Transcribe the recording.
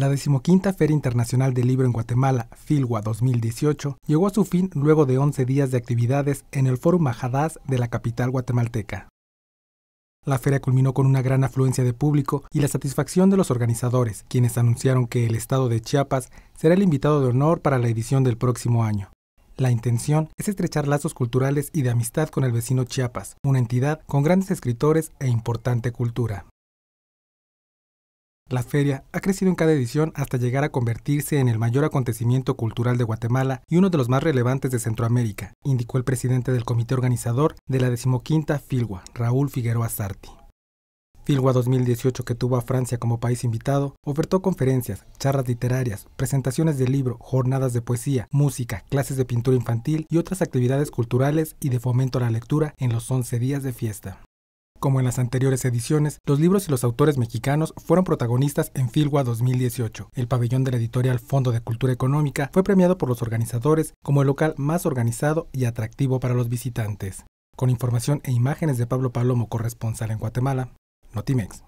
La decimoquinta Feria Internacional del Libro en Guatemala, FILWA 2018, llegó a su fin luego de 11 días de actividades en el Foro Majadás de la capital guatemalteca. La feria culminó con una gran afluencia de público y la satisfacción de los organizadores, quienes anunciaron que el estado de Chiapas será el invitado de honor para la edición del próximo año. La intención es estrechar lazos culturales y de amistad con el vecino Chiapas, una entidad con grandes escritores e importante cultura. La feria ha crecido en cada edición hasta llegar a convertirse en el mayor acontecimiento cultural de Guatemala y uno de los más relevantes de Centroamérica, indicó el presidente del comité organizador de la decimoquinta Filgua, Raúl Figueroa Sarti. Filgua 2018, que tuvo a Francia como país invitado, ofertó conferencias, charlas literarias, presentaciones de libro, jornadas de poesía, música, clases de pintura infantil y otras actividades culturales y de fomento a la lectura en los 11 días de fiesta. Como en las anteriores ediciones, los libros y los autores mexicanos fueron protagonistas en Filgua 2018. El pabellón de la editorial Fondo de Cultura Económica fue premiado por los organizadores como el local más organizado y atractivo para los visitantes. Con información e imágenes de Pablo Palomo, corresponsal en Guatemala, Notimex.